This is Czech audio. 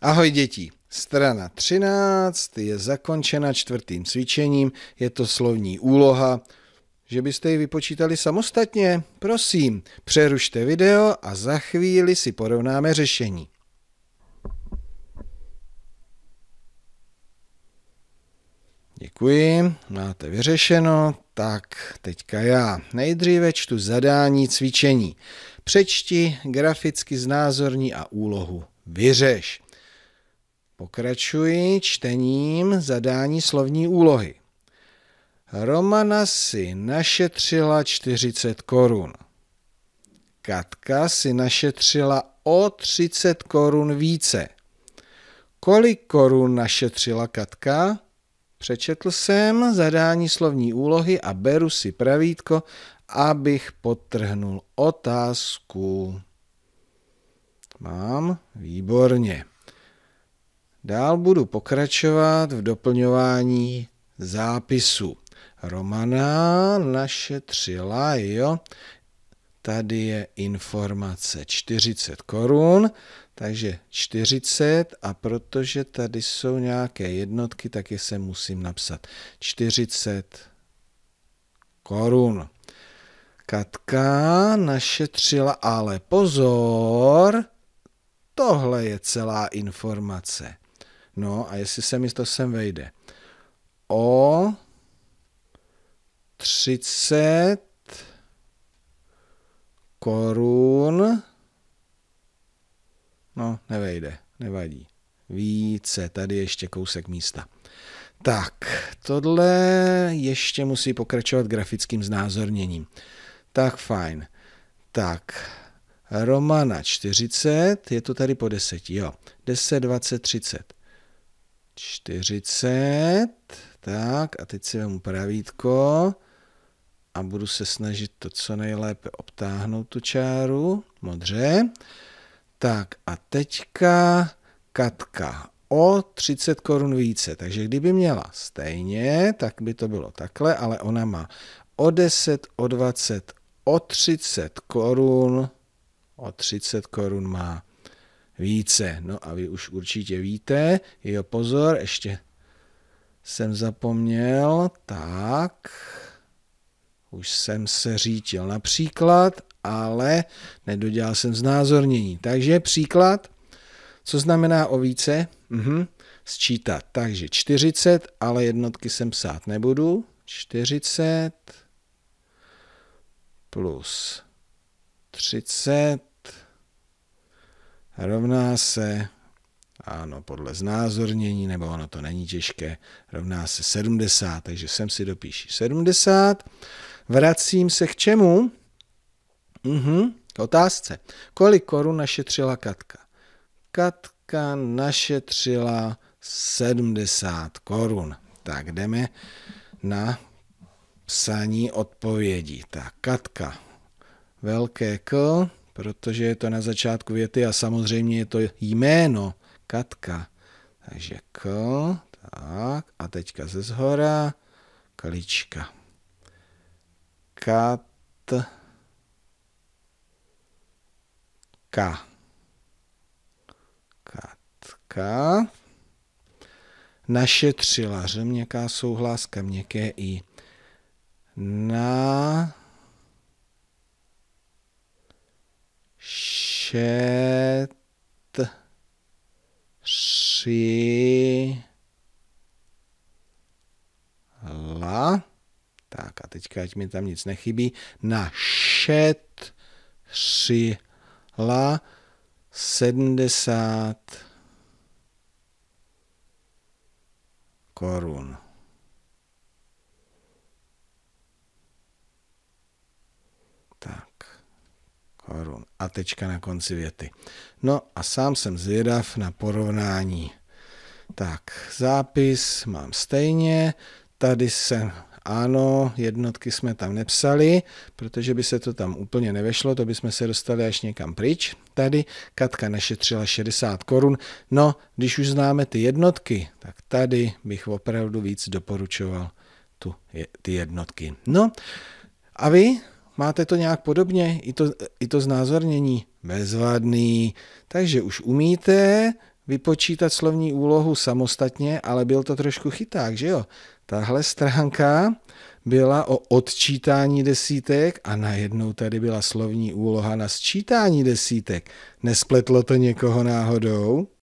Ahoj děti, strana 13 je zakončena čtvrtým cvičením, je to slovní úloha, že byste ji vypočítali samostatně? Prosím, přerušte video a za chvíli si porovnáme řešení. Děkuji, máte vyřešeno. Tak, teďka já. Nejdříve čtu zadání cvičení. Přečti, graficky znázorní a úlohu vyřeš. Pokračuji čtením zadání slovní úlohy. Romana si našetřila 40 korun. Katka si našetřila o 30 korun více. Kolik korun našetřila Katka? Přečetl jsem zadání slovní úlohy a beru si pravítko, abych potrhnul otázku. Mám? Výborně. Dál budu pokračovat v doplňování zápisu. Romana tři jo, tady je informace 40 korun, takže 40 a protože tady jsou nějaké jednotky, tak je se musím napsat 40 korun. Katka našetřila, ale pozor, tohle je celá informace. No a jestli se mi to sem vejde. O 30 korun. No, nevejde, nevadí. Více, tady ještě kousek místa. Tak, tohle ještě musí pokračovat grafickým znázorněním. Tak fajn. Tak, Romana 40, je to tady po 10, jo. 10, 20, 30. 40. Tak a teď si vezmu pravítko a budu se snažit to co nejlépe obtáhnout tu čáru. Modře. Tak a teďka Katka o 30 korun více. Takže kdyby měla stejně, tak by to bylo takhle, ale ona má o 10, o 20, o 30 korun, o 30 korun má více. No a vy už určitě víte, jo pozor, ještě jsem zapomněl, tak, už jsem se řítil Například, ale nedodělal jsem znázornění. Takže příklad, co znamená o více? Mhm. Sčítat. Takže 40, ale jednotky jsem psát nebudu. 40 plus 30 rovná se, ano, podle znázornění, nebo ono to není těžké, rovná se 70, takže sem si dopíši 70. Vracím se k čemu? Uhum, k otázce. Kolik korun našetřila Katka? Katka našetřila 70 korun. Tak jdeme na psaní odpovědí. Tak Katka, velké K, protože je to na začátku věty a samozřejmě je to jméno Katka. Takže K, tak, a teďka ze zhora Kalička. Kat, K, Katka. Našetřila, ř měkká souhláska, měkké i. Na... šet ši la. Tak a teďka, ať mi tam nic nechybí, na šet ši la 70 korun. Tak, korun a tečka na konci věty. No a sám jsem zvědav na porovnání. Tak, zápis mám stejně, tady jsem ano, jednotky jsme tam nepsali, protože by se to tam úplně nevešlo, to by jsme se dostali až někam pryč. Tady Katka našetřila 60 korun. No, když už známe ty jednotky, tak tady bych opravdu víc doporučoval tu, ty jednotky. No, a vy Máte to nějak podobně? I to, i to znázornění? Bezvadný. Takže už umíte vypočítat slovní úlohu samostatně, ale byl to trošku chyták, že jo? Tahle stránka byla o odčítání desítek a najednou tady byla slovní úloha na sčítání desítek. Nespletlo to někoho náhodou?